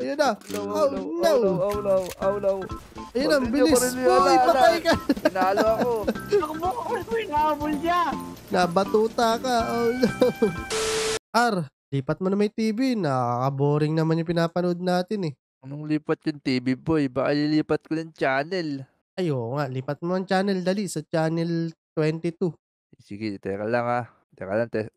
Ayun na. Oh, no, oh, no, no. Oh, no, oh, no. Ayun na, bilis. Uy, patay ka. Pinalo ako. Ako mo, ako inahabol niya. Nabatuta ka. Oh, no. R, lipat mo na may TV. Nakaka-boring naman yung pinapanood natin eh. Anong lipat yung TV boy? Baka lilipat ko ng channel. Ayo nga, lipat mo ang channel. Dali, sa channel 22. Sige, teka lang ah. Teka lang, te.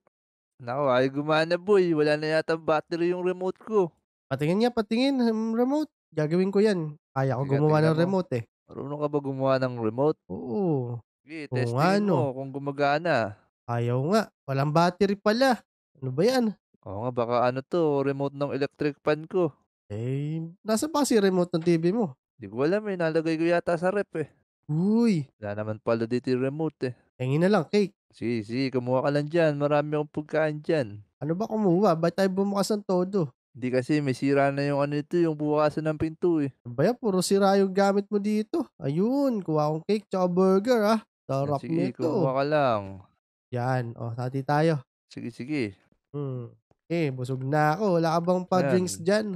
Naku, ay gumana boy. Wala na yata battery yung remote ko. Patingin niya, patingin, hmm, remote. Gagawin ko yan. Kaya ko gumawa ng remote eh. Marunong ka ba gumawa ng remote? Oo. Sige, Oo testing nga, mo kung gumagana. Ayaw nga. Walang battery pala. Ano ba yan? Oo nga, baka ano to, remote ng electric fan ko. Eh, nasa ba kasi remote ng TV mo? Hindi ko alam eh, nalagay ko yata sa rep eh. Uy, Wala naman pala dito yung remote eh. tingin na lang, cake. Si, si, kumuha ka lang dyan. Marami akong pagkain dyan. Ano ba kumuha? Ba't tayo bumukas ng todo? Hindi kasi may sira na yung ano ito, yung bukasan ng pinto eh. Baya, puro sira yung gamit mo dito. Ayun, kuha akong cake tsaka burger ah. Sarap sige, nito. Sige, kuha ka lang. Yan, oh, sati tayo. Sige, sige. Hmm. Eh, busog na ako. Wala ka bang pa-drinks dyan?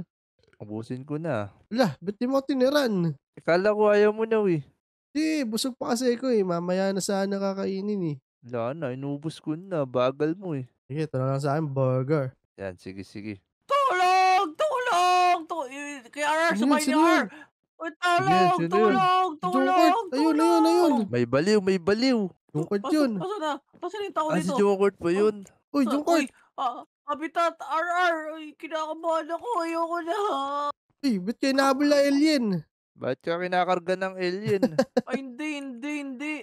Ubusin ko na. Wala, ba't di mo tiniran? Akala ko ayaw mo na eh. Di, busog pa kasi ako eh. Mamaya na sana kakainin eh. Wala na, inubos ko na. Bagal mo eh. Sige, ito na lang sa akin, burger. Yan, sige, sige. Kuya R, sumay ni R! Uy, tulong! Yes, tulong! Tulong! Ayun, ayun, ayun! May baliw, may baliw! Jungkot yun! Asa na? Asa na yung tao dito? Ah, si Jungkot pa oh, yun! Uy, Jungkot! Habitat, RR! Uy, kinakabahan ako! Ayoko na! Uy, ba't kayo nahabol na alien? Ba't ka kinakarga ng alien? Ay, hindi, hindi, hindi!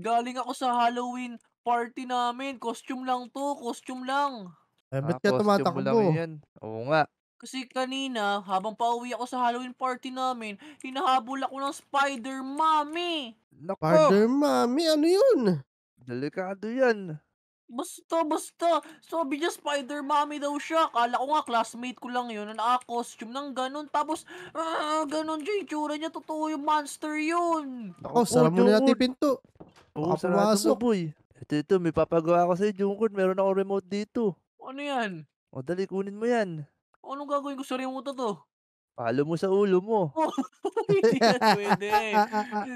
Galing ako sa Halloween party namin. Costume lang to, costume lang. Eh, ba't ah, ka tumatakbo? Lang yan. Oo nga. Kasi kanina, habang pauwi ako sa Halloween party namin, hinahabol ako ng spider mommy. Nako. Spider mommy? Ano yun? Delikado yan. Basta, basta. Sabi niya spider mommy daw siya. Kala ko nga classmate ko lang yun na naka-costume ng ganun. Tapos, uh, ganun siya. Itsura niya totoo yung monster yun. Ako, sarap mo na natin pinto. Oo, sarap mo, boy. Ito, ito. May papagawa ako sa'yo, Jungkod. Meron ako remote dito. Ano yan? O, dali, kunin mo yan. Anong gagawin ko? Sarili mo to to. Palo mo sa ulo mo. Oh, hindi yan pwede.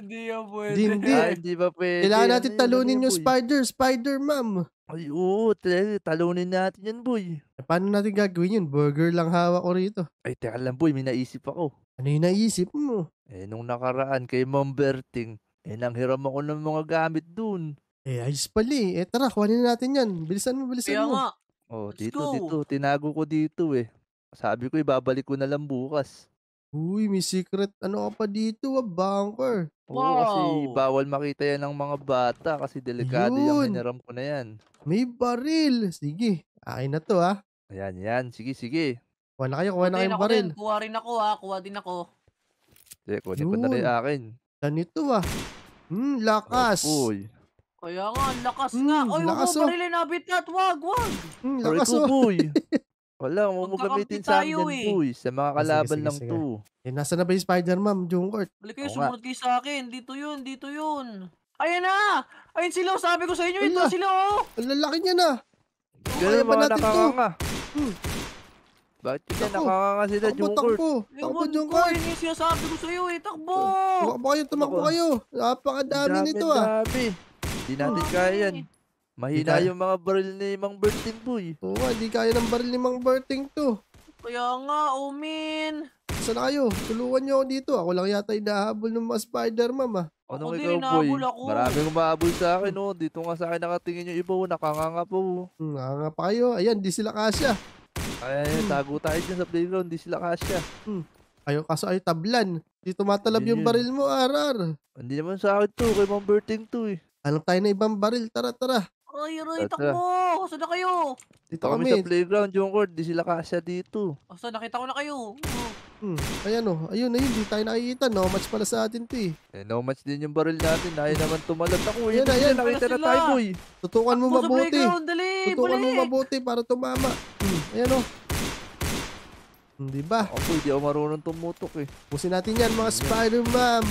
hindi yan pwede. Ah, hindi. ba pwede? Kailangan natin talunin yung spider, spider ma'am. Ay, oo. Talunin natin yan, boy. Eh, paano natin gagawin yun? Burger lang hawak ko rito. Ay, teka lang, boy. May naisip ako. Ano yung naisip mo? Eh, nung nakaraan kay Ma'am Berting, eh, nanghiram ako ng mga gamit dun. Eh, ayos pala eh. Eh, tara, kuhanin natin yan. Bilisan mo, bilisan Kaya mo. nga. Oh, Let's dito, go. dito. Tinago ko dito eh. Sabi ko, ibabalik ko na lang bukas. Uy, may secret. Ano ka pa dito, ah, banker? Wow. kasi bawal makita yan ng mga bata kasi delikado Yun. yung iniram ko na yan. May baril. Sige, akin na to ha? Ah. Ayan, yan. Sige, sige. Kuha na kayo, kuha na Kunin kayong ako baril. din. Kuha rin ako ha. Ah. Kuha din ako. Sige, kunin ko na rin Yun. akin. Ganito ah. Hmm, lakas. Uy. Kaya nga, ang lakas nga. Mm, Oy, lakas, lakas oh. oh. barilin na bitat. Wag, wag. Hmm, lakas ko, Wala, huwag mo gamitin sa amin eh. po eh, Sa mga ah, kalaban sige, sige, lang sige. to. Eh, nasa na ba yung Spider-Man, Jungkort? Wala kayo, Oo sumunod kayo sa akin. Dito yun, dito yun. Ayan na! Ayun sila, sabi ko sa inyo, ito sila oh! Ang lalaki niya na. Ganun mga natin to? nakakanga. Hmm. Bakit ka Ako. nakakanga sila, Takbo, Jungkort? takbo. Takbo, Ewan ko, Jungkort. yun yung sinasabi ko sa iyo eh, takbo! Takbo kayo, tumakbo kayo. Napakadami Ang nito ah. dami. Di natin kaya yan. Mahina yung mga baril ni Mang Berting boy. Oo, hindi kaya ng baril ni Mang Berting to. Kaya nga, Omin. Saan kayo? Tuluan nyo ako dito. Ako lang yata inahabol ng mga Spider-Man ah. Ano ako ikaw, boy? Ako. Maraming umahabol sa akin, oh. Dito nga sa akin nakatingin yung iba, oh. Nakanganga po, oh. Hmm, Nakanga pa kayo. Ayan, di sila kasya. Ay, ay, hmm. tago tayo dyan sa playground. Di sila kasya. Hmm. Ayaw, kaso ay tablan. Di tumatalab yung yun. baril mo, arar. Hindi naman sa akin to. Kay Mang Berting to, eh. Alam tayo na ibang baril. Tara, tara. Roy, Roy, Tata. takbo! Saan na kayo? Dito kami. kami. sa playground, Jungkord. Di sila kasya dito. O, so, Nakita ko na kayo. Hmm. Ayan oh. Ayun na yun. Di tayo nakikita. No match pala sa atin to eh. Eh, no match din yung baril natin. Ayaw naman tumalat. Ako, ayan, ayan. ayan. Nakita na tayo, boy. Tutukan mo mabuti. Dali, Tutukan mo mabuti para tumama. Hmm. Ayan oh. Hindi hmm, ba? Ako, hindi ako marunong tumutok eh. Pusin natin yan mga Spider-Man.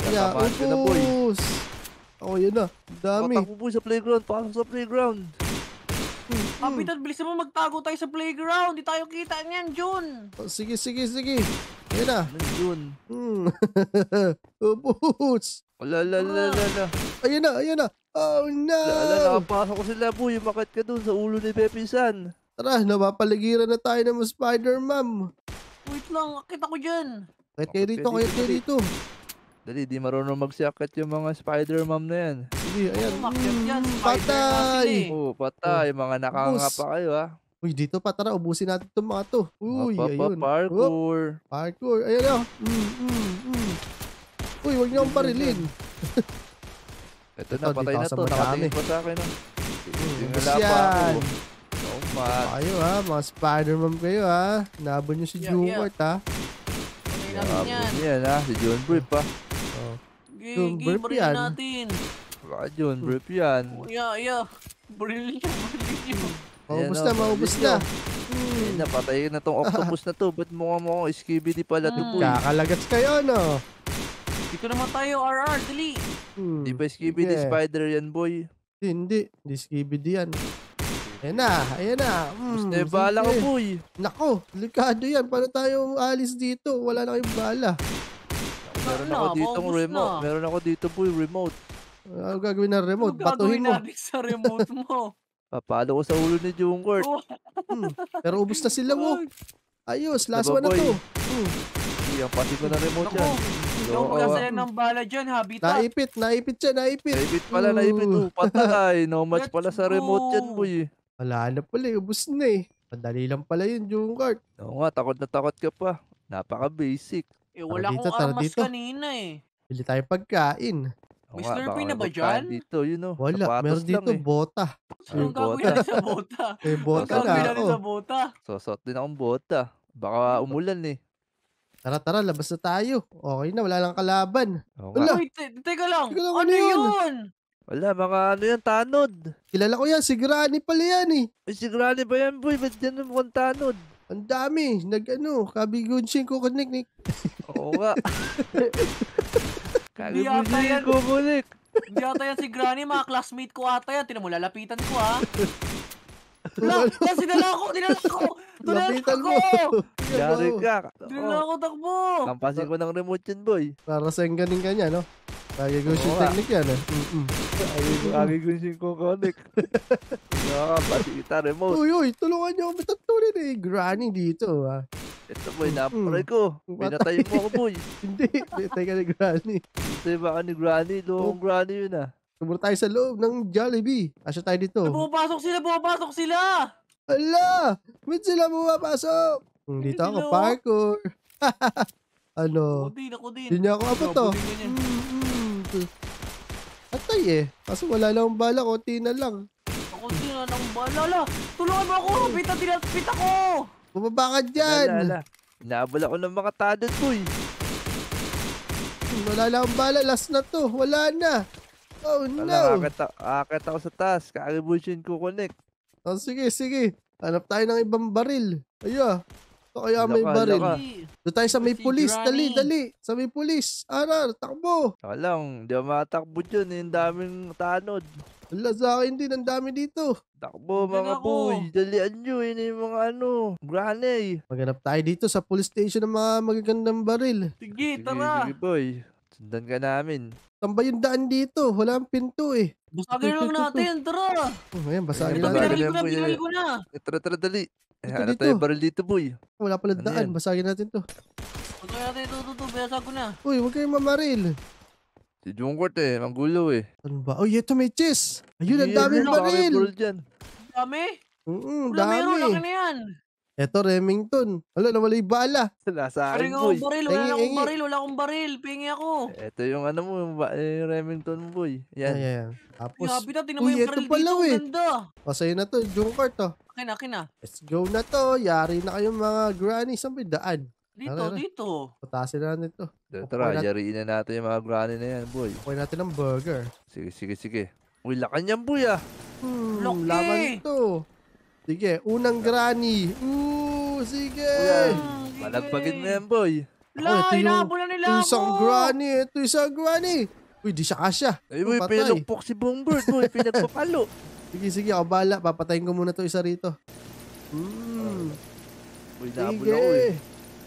Tinatamaan yeah, ka na boy. Oh, yun na. Dami. Patakbo po sa playground. Pasok sa playground. Hmm. Kapitan, bilis mo magtago tayo sa playground. Di tayo kita niyan, Jun. Oh, sige, sige, sige. Yun na. Ano, Jun? Hmm. oh, boots. Wala, la, la, la, la. Ayun na, ayun na. Oh, no. Lala, nakapasok ko sila po. Yumakit ka dun sa ulo ni Pepe San. Tara, napapaligiran na tayo ng Spider-Man. Wait lang, akit ako dyan. Akit kayo rito, akit kayo rito. Dali, di marunong magsiakat yung mga Spider-Man na yan. Hindi, ayan. Umakyat yan. Hmm, patay! Oo, patay. Oh. Mga nakangapa kayo ha. Ah. Uy, dito pa. Tara, ubusin natin itong mga to. Uy, ayun. Parkour. parkour. Ayan o. Oh. Hmm, hmm, Uy, huwag niyo akong barilin. Ito na, patay na to. Nakatingin pa sa akin. Tingala ah. pa ako. Oh, man. Kayo ha, ah. mga Spider-Man kayo ha. Nabon niyo si Jumart ha. Nabon niyan ha, si John Brief ha. Sige, Yung sige, burp yan. natin. Baka yun, burp yan. Oh, yeah, yeah. Brilliant, brilliant. barilin niya. Maubos oh, na, maubos na. Hmm. napatay na tong octopus na to. Ba't mukha mo akong skibidi pala to, hmm. boy? Kakalagats kayo, no? Dito naman tayo, RR, dali. Hmm, Di ba skibidi Sige. spider yan, boy? Hindi, hindi skibidi yan. Ayan na, ayan na. Mm, Eh, bala ko, boy. Nako, delikado yan. Paano tayo alis dito? Wala na kayong bala meron na, ano? ako dito ng remote. Na. Meron ako dito po yung remote. Ano gagawin ng remote? Ano Batuhin mo. Ano sa remote mo? Papalo ko sa ulo ni Jungkort. hmm. Pero ubos na sila mo. Oh. Ayos, last diba, one boy? na to. Hmm. Ang pati ko na remote yan. Ikaw so, magkasalan ng bala dyan, habitat. Naipit, naipit siya, naipit. Naipit pala, Ooh. naipit. Oh, patay. No match pala sa remote yan, boy. Wala na pala, eh. ubos na eh. Madali lang pala yun, Jungkart. Oo nga, takot na takot ka pa. Napaka-basic. Eh, wala dito, akong tara armas dito. kanina eh. Bili tayo pagkain. May Oo Slurpee na ba nagpaan dyan? Dito, you know, Wala, meron dito eh. bota. Anong gagawin sa bota? Eh, Anong bota na gagawin sa ako. bota? Sosot din akong bota. Baka umulan eh. Tara, tara, labas na tayo. Okay na, wala lang kalaban. Oo nga. Wala. Uy, teka lang. Teka lang, ano ano yun? yun? Wala, baka ano yan, tanod. Kilala ko yan, si Granny pala yan eh. Ay, si Granny ba yan, boy? Ba't yan mukhang tanod? Ang dami. Nag-ano, kabigunsin ko kunik-nik. Oo nga. kabigunshin ko connect. Hindi ata yan si Granny, mga classmate ko ata yan. Tinan mo, lalapitan ko ha. Ah. Wala, kasi dinala ko, dinala ko. Lapitan mo. Yari ka. Dinala ko, takbo. Kampasin ko ng remote yun, boy. Para sa ganin ka kanya, no? Lagi ko si technique yan eh. Mm-mm. Lagi ko yung connect. Nakakapasita remote. Uy, uy, tulungan niyo kami tatlo rin eh. Granny dito ah. Ito boy, napray ko. Pinatay mo ako boy. Hindi, pinatay ka ni Granny. Pinatay ba ka ni Granny? Luwang oh. Granny yun ah. Tumuro tayo sa loob ng Jollibee. Asya tayo dito. Bumapasok sila, bumapasok sila! Ala! Wait sila bumapasok! Hmm, dito ako, oh. parkour. ano? Kudin, kudin. Hindi niya ako abot to. Oh. Hmm eh. Patay eh. Kaso wala lang bala, konti na lang. Konti na lang bala. Lala, tulungan mo ako! Hmm. Pita, tinatpit ako! Bumaba ka dyan! Lala, Nabal ng mga tado to eh. Wala lang bala, last na to. Wala na. Oh no! Akit ako sa taas. kaka ko connect. Oh, sige, sige. Hanap tayo ng ibang baril. Ayun. Ah kaya may baril. laka. Doon tayo sa may Si pulis. Dali, dali. Sa may pulis. Aral, takbo. Saka lang, di ba matakbo dyan, Yung eh. daming tanod. Wala sa akin din. Ang dami dito. Takbo Dyan mga boy, oh. dalian nyo, yun yung mga ano, granny. Maghanap tayo dito sa police station ng mga magagandang baril. Sige, tara. sige boy, sundan ka namin. Tambay yung daan dito. Wala ang pinto eh. Basagin lang natin, tara. Oh, ayan, basahin Ito, Ito, natin. pinaril ko na, pinaril ko na. Eh, tara, tara, dali. Eh, Ito, dito. tayo ng dito, boy. Wala pala Ano daan. yan? Basagin natin to. Huwag na natin ito, ito, ko na. Uy, huwag kayong mamaril. Si Jungkort eh, manggulo eh. Ano ba? Oh, ito may chest. Ayun, ang daming ano, baka may baril. baril dyan. Dami. Mm, Wala, meron dami. na yan. Eto, Remington. Wala, nawala yung bala. Nasa akin, Parang boy. akong baril, wala Engi, akong baril, wala akong baril, pingi ako. Ito yung ano mo, yung, ba- Remington mo, boy. Yan. Ayan. Tapos, Grabe na, tingnan mo yung eto baril pala, dito, eh. ganda. pasay na to, cart, to. Oh. Akin, akin na. Let's go na to. Yari na kayong mga granny. Saan ba daan? Dito, Tara, dito. Patasin na natin to. Tara, Wala- yariin na natin yung mga granny na yan, boy. Okay natin ng burger. Sige, sige, sige. Uy, lakan yan, boy, ah. Hmm, Laki. laman to. Sige, unang granny. Ooh, sige. Wow. Malagpagin ah, mo yan, boy. La, ito yung, na nila ito isang ako. granny. Ito isang granny. Uy, di siya kasya. Ay, uy, pinagpok si Bongbird mo. Pinagpapalo. sige, sige. Ako bala. Papatayin ko muna to isa rito. Mm. Uh, uy, nabol ako eh.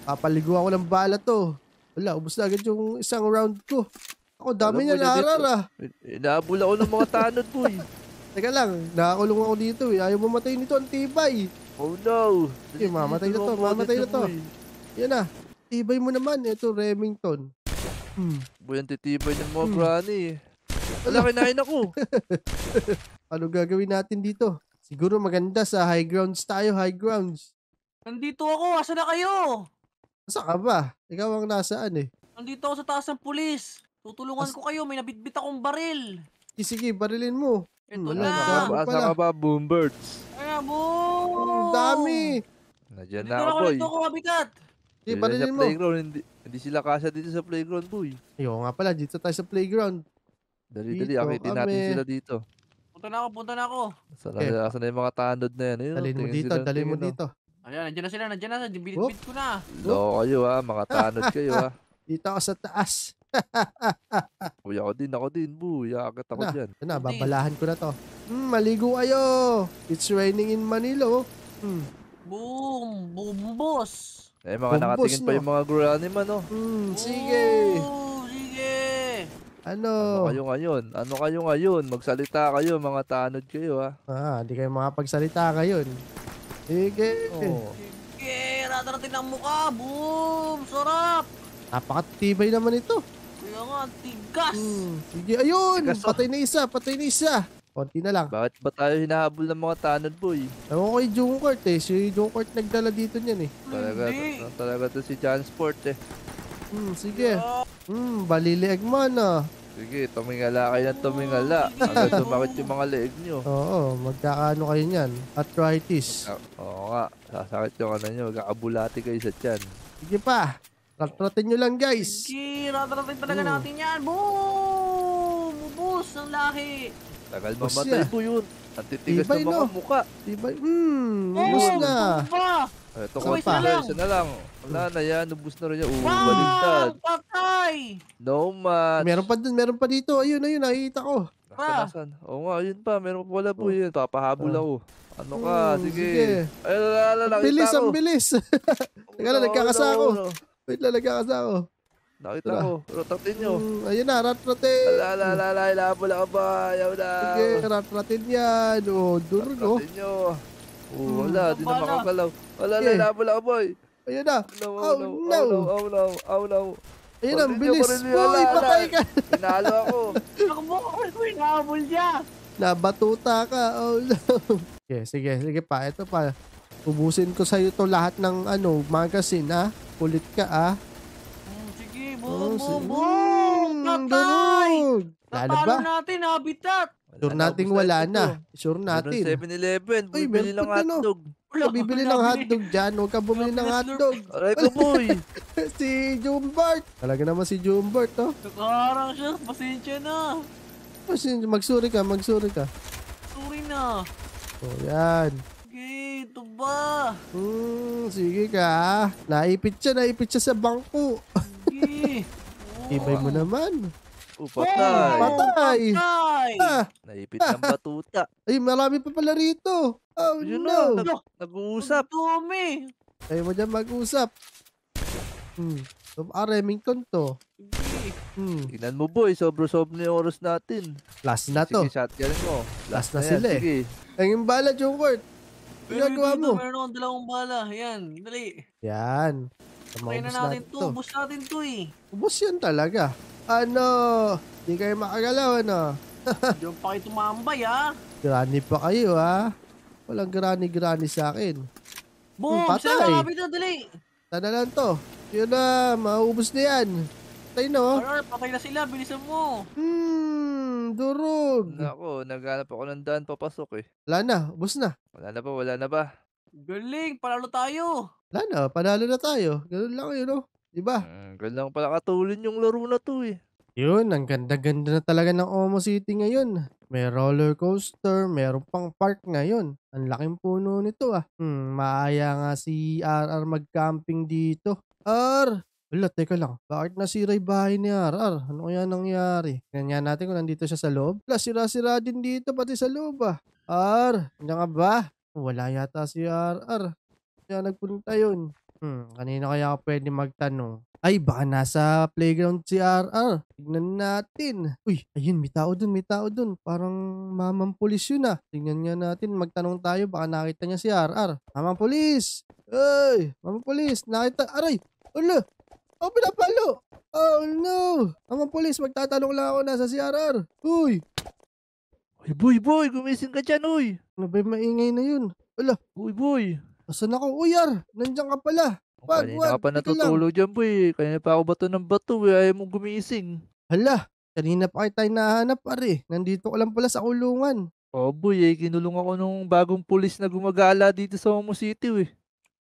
Papaligo ako ng bala to. Wala, ubos na agad yung isang round ko. Ako, dami niya larar ah. Inabol ako ng mga tanod, boy. Teka lang, nakakulong ako dito eh. Ayaw mamatay nito, ang tibay. Oh no. Eh, mamatay na to, mamatay na to. Yan na. Tibay mo naman, ito Remington. Hmm. Boy, titibay ng mga hmm. prani eh. Wala, kinain ako. ano gagawin natin dito? Siguro maganda sa high grounds tayo, high grounds. Nandito ako, asa na kayo? Asa ka ba? Ikaw ang nasaan eh. Nandito ako sa taas ng pulis. Tutulungan As- ko kayo, may nabitbit akong baril. sige, barilin mo. Ito Wala, na. Sa, Ano ba boom birds? mo. Ang dami. Nandiyan na ako, boy. dito ko kabigat. Di, Dito sa playground. Hindi, hindi sila kasa dito sa playground, boy. Ayoko nga pala, dito tayo sa playground. Dali-dali, Dito akitin natin sila dito. Punta na ako, punta na ako. Sana, Okay. okay. na yung mga tanod na yan? Ayun, mo dito, Dali mo dito. Oh. Ayan, nandiyan na sila, nandiyan na. Binitbit ko na. Loko kayo ha, ah. mga tanod kayo ha. Ah. Dito ako sa taas. Kuya ko din, ako din, boo. Yakat ako na, ano? dyan. Na, ano, babalahan ko na to. Mm, maligo kayo. It's raining in Manila, Mm. Boom! Bumbos! Eh, mga Bumbos, nakatingin no? pa yung mga granima, no? Mm, sige! Ooh, sige! Ano? Ano kayo ngayon? Ano kayo ngayon? Magsalita kayo, mga tanod kayo, ha? Ah, hindi kayo makapagsalita ngayon. Sige! Oh. Sige! Ratarating ng mukha! Boom! Sarap! Napakatibay naman ito nga, tigas. Hmm. Sige, ayun. Tigas, oh. patay na isa, patay na isa. Konti na lang. Bakit ba tayo hinahabol ng mga tanod boy? Ewan ko kay Jungkart eh. Si Jungkart nagdala dito niyan eh. Talaga, to, talaga to si Jansport eh. Hmm, sige. Hmm, baliliag man ah. Sige, tumingala kayo ng tumingala. Hanggang tumakit yung mga leeg nyo. Oo, magkakaano kayo niyan? Arthritis. Oo nga, sasakit yung ano nyo. Magkakabulati kayo sa tiyan. Sige pa. Ratratin nyo lang guys. Sige, ratratin talaga hmm. natin yan. Boom! Ubus ng lahi. Tagal ba matay po yun? At titigas Ibay, na mga no? muka. Ibay, hmm, oh, ubus na. Ah, ito ko pa. Isa na lang. Wala na yan, ubus na rin yan. Uh, wow, baligtad. Patay! No match. Meron pa dun, meron pa dito. Ayun, ayun, nakikita ko. Ah. Nasaan? Oo nga, yun pa. Meron pa wala po oh. yun. Papahabol ah. ako. Ano ka? Oh, sige. sige. Ay, lala, lala, bilis, ang bilis. Teka lang, nagkakasa ako. Wait, lalagyan ka sa ako. Nakita Tara. ko. Rotatin nyo. Mm, ayun na, ratratin. Alalalala, ilabo lang ba? Ayaw na. Sige, ratratin yan. O, oh, duro, no? Ratratin nyo. Oh, hmm. wala, di na makagalaw. Wala, okay. lalabo lang, boy. Ayun na. Oh, no, oh, no, oh, no. Oh, no, oh, no. Ayun ang bilis. Boy, patay ka. Pinalo ako. Nakamukha ko, inahabol niya. Nabatuta ka. Oh, no. Sige, sige, sige pa. Ito pa. Ubusin ko sa'yo to lahat ng ano, magazine, ha? Kulit ka ah. Mm, sige, burog, oh, burog, natay! Hmm, Lalo ba? natin, habitat! Sure nating wala na. Sure natin. 7-Eleven, bumili ng oh. hotdog. Wala bibili ng eh. hotdog dyan. Huwag ka bumili ng hotdog. Aray ko, boy. si Jumbart. Talaga naman si Jumbart, oh. Tukarang siya. Pasensya na. Pasensya. Magsuri ka, magsuri ka. Suri na. So, oh, yan. Sige, ito ba? Hmm, sige ka. Naipit siya, naipit siya sa bangko. Sige. Ibay mo naman. Oh, patay. Hey, patay. Ah. Naipit ng batuta. Ay, marami pa pala rito. Oh, you no. Know, nag- nag-uusap. Dumi. Ay mo dyan mag uusap Hmm. So, ah, Remington to. Sige. Hmm. Tingnan mo boy, sobro-sobro na yung oras natin. Last na to. Sige, shotgun mo. Last, Last na, na sila yan. eh. Sige. Ang imbala, Jokert. Ginagawa mo. Meron akong dalawang bala. Yan, dali. Yan. Kaya na natin to. Ubus natin to eh. Ubus yan talaga. Ano? Hindi kayo makagalaw ano? Diyan pa kayo tumambay ah. Grani pa kayo ah. Walang grani-grani sa akin. Boom! Hmm, patay. Sila kapit na dali. Sana lang to. Yun na, maubos na yan. Patay no. Oh. patay na sila. Bilisan mo. Hmm. Mm, durog. Nako, naghanap ako ng daan papasok eh. Wala na, bus na. Wala na ba, wala na ba? Galing, palalo tayo. Wala na, panalo na tayo. Ganun lang yun, no? Diba? Mm, ganun lang pala katulin yung laro na to eh. Yun, ang ganda-ganda na talaga ng Omo City ngayon. May roller coaster, meron pang park ngayon. Ang laking puno nito ah. Hmm, maaya nga si RR mag-camping dito. R, Hala, teka lang. Bakit nasira yung bahay ni RR? Ano kaya nangyari? Ganyan natin kung nandito siya sa loob. Hala, sira-sira din dito pati sa loob ah. R, nandiyan ka ba? Wala yata si RR. Kaya nagpunta yun. Hmm, kanina kaya ako pwede magtanong. Ay, baka nasa playground si RR. Tignan natin. Uy, ayun, may tao dun, may tao dun. Parang mamang pulis yun ah. Tignan nga natin, magtanong tayo. Baka nakita niya si RR. Mamang pulis! Ay, mamang pulis, nakita. Aray! Ala, Oh, pinapalo! Oh, no! Ang polis, magtatanong lang ako nasa CRR. Uy! Uy, boy, boy! Gumising ka dyan, uy! Ano ba yung maingay na yun? Wala. Uy, boy! Asan ako? Uyar! Nandiyan ka pala! Oh, wag, Kanina ka pa natutulog dyan, boy. Kanina pa ako bato ng bato, boy. Eh. Ayaw mong gumising. Hala! Kanina pa kita nahanap, pare. Nandito ko lang pala sa kulungan. Oh, boy, eh. Kinulong ako nung bagong pulis na gumagala dito sa Homo City, eh.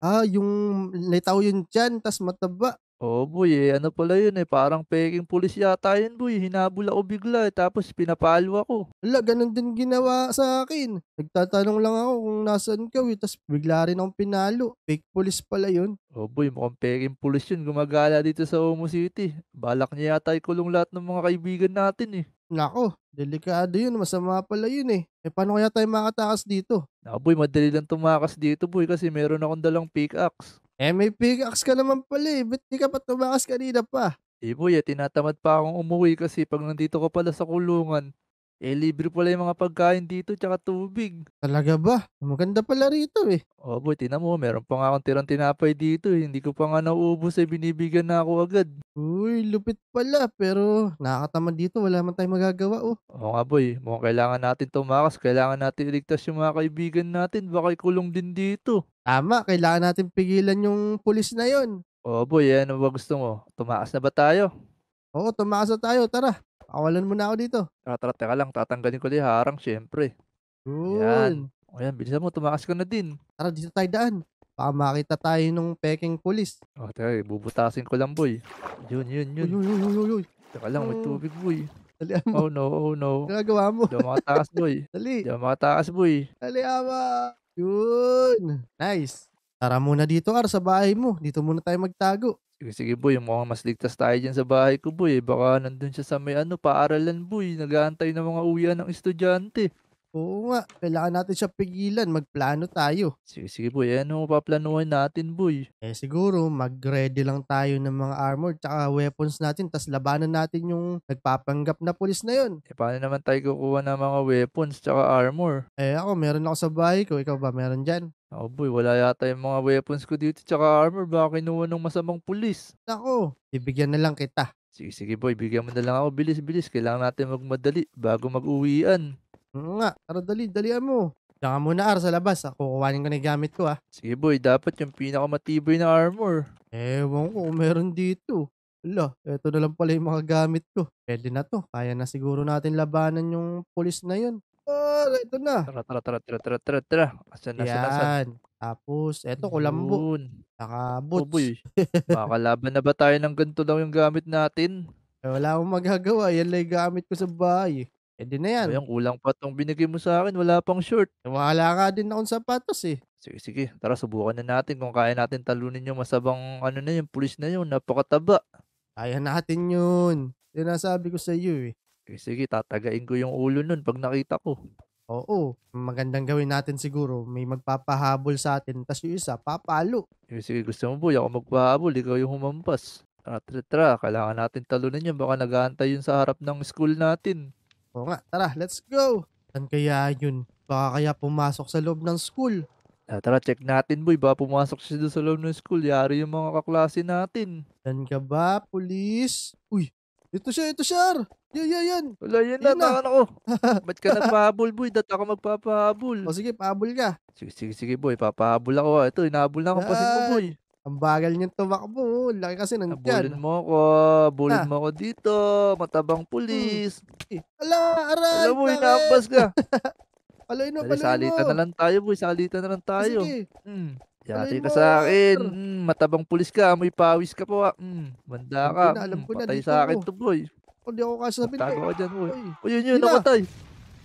Ah, yung litaw yun dyan, tas mataba. Oo, oh, boy, eh, ano pala yun eh, parang peking pulis yata yun, boy. Eh, hinabol ako bigla eh, tapos pinapalo ako. Wala, ganun din ginawa sa akin. Nagtatanong lang ako kung nasaan ka, eh, tapos bigla rin akong pinalo. Fake pulis pala yun. Oo, oh, boy, mukhang peking pulis yun, gumagala dito sa Homo City. Balak niya yata ikulong lahat ng mga kaibigan natin eh. Nako, delikado yun. Masama pala yun eh. Eh, paano kaya tayo makatakas dito? Nako boy, madali lang tumakas dito boy kasi meron akong dalang pickaxe. Eh, may big ka naman pala eh. Ba't di ka pa tumakas kanina pa? Eh boy, eh, tinatamad pa akong umuwi kasi pag nandito ko pala sa kulungan, eh, libre pala yung mga pagkain dito tsaka tubig. Talaga ba? Maganda pala rito eh. Oh boy, tinan mo, meron pa nga akong tirang tinapay dito eh. Hindi ko pa nga nauubos eh, binibigyan na ako agad. Uy, lupit pala, pero nakakatamad dito, wala man tayong magagawa oh. Oo nga boy, mukhang kailangan natin tumakas, kailangan natin iligtas yung mga kaibigan natin, baka ikulong din dito. Tama, kailangan natin pigilan yung pulis na yon. Oo boy, ano ba gusto mo? Tumakas na ba tayo? Oo, tumakas na tayo, tara. Awalan mo na ako dito. Ah, tara, teka lang, tatanggalin ko din yung harang, syempre. Yun. Yan. O yan, bilisan mo, tumakas ka na din. Tara, dito tayo daan. Baka makita tayo ng peking pulis. O, oh, teka, bubutasin ko lang, boy. Yun, yun, yun. Uy, uy, uy, uy, uy. Teka lang, may oh. tubig, boy. Dalian mo. Oh no, oh no. Nagagawa ano mo. Diyan makatakas, boy. Dali. Diyan makatakas, boy. Dali, amo. Yun. Nice. Tara muna dito, Ar, sa bahay mo. Dito muna tayo magtago. Sige, sige, boy. Mukhang mas ligtas tayo dyan sa bahay ko, boy. Eh, baka nandun siya sa may ano, paaralan, boy. Nagaantay ng mga uwian ng estudyante. Oo nga, kailangan natin siya pigilan, magplano tayo. Sige, sige boy, eh, ano paplanuhan natin boy? Eh siguro, mag-ready lang tayo ng mga armor tsaka weapons natin, tas labanan natin yung nagpapanggap na pulis na yun. Eh paano naman tayo kukuha ng mga weapons tsaka armor? Eh ako, meron ako sa bahay ko, ikaw ba meron dyan? Ako boy, wala yata yung mga weapons ko dito tsaka armor. Baka kinuha ng masamang pulis. Nako, ibigyan na lang kita. Sige, sige boy. Bigyan mo na lang ako. Bilis, bilis. Kailangan natin magmadali bago mag-uwian. nga. Tara, dali. Dalian mo. Tsaka muna, Ar, sa labas. ah. Kukuhanin ko na gamit ko, ah. Sige boy, dapat yung pinakamatibay na armor. Ewan ko kung meron dito. Ala, eto na lang pala yung mga gamit ko. Pwede na to. Kaya na siguro natin labanan yung pulis na yun. Oh, ito na. Tara, tara, tara, tara, tara, tara, tara. Asan na, asan, asan? Yan. Tapos, eto, kulambo. Yun. Saka boots. Baka laban na ba tayo ng ganito lang yung gamit natin? Eh, wala akong magagawa. Yan lang yung gamit ko sa bahay. Eh di na yan. Ayun, kulang pa tong binigay mo sa akin. Wala pang short. Wala eh, ka din akong sapatos eh. Sige, sige. Tara, subukan na natin kung kaya natin talunin yung masabang ano na yung pulis na yun. Napakataba. Kaya natin yun. Sinasabi ko sa iyo eh. Eh, sige, tatagain ko yung ulo nun pag nakita ko. Oo, magandang gawin natin siguro. May magpapahabol sa atin, tapos yung isa, papalo. Eh, sige, gusto mo boy, ako magpahabol, ikaw yung humampas. Tara, tara, tara, kailangan natin talunan yun. Baka nagaantay yun sa harap ng school natin. Oo nga, tara, let's go! Saan kaya yun? Baka kaya pumasok sa loob ng school. Ah, tara, check natin boy. Baka pumasok siya doon sa loob ng school. Yari yung mga kaklase natin. Saan ka ba, pulis? Uy, ito siya, ito siya. Yan, yan, yan. Wala, yan na, na. ako. Ba't ka nagpahabol, boy? Dati ako magpapahabol. O sige, pahabol ka. Sige, sige, sige, boy. Papahabol ako. Ito, inahabol na ako. Pasin mo, ah, boy. Ang bagal niyang tumakbo. Laki kasi ng tiyan. Bulin mo ako. Bulin ah. mo ako dito. Matabang pulis. Hmm. Eh, ala, aray. Alam mo, inaambas ka. Paloy na, paloy mo. Salitan na lang tayo, boy. Salita na lang ah, tayo. Sige. Hmm. Yati ka sa akin. Hmm, matabang pulis ka. Amoy pawis ka po. Mm, banda ka. Alam ko Mm, ko na, patay dito sa akin to, boy. Hindi ako kasasabihin. Tago ka eh, dyan, boy. Ay. O yun yun, Yun nakatay.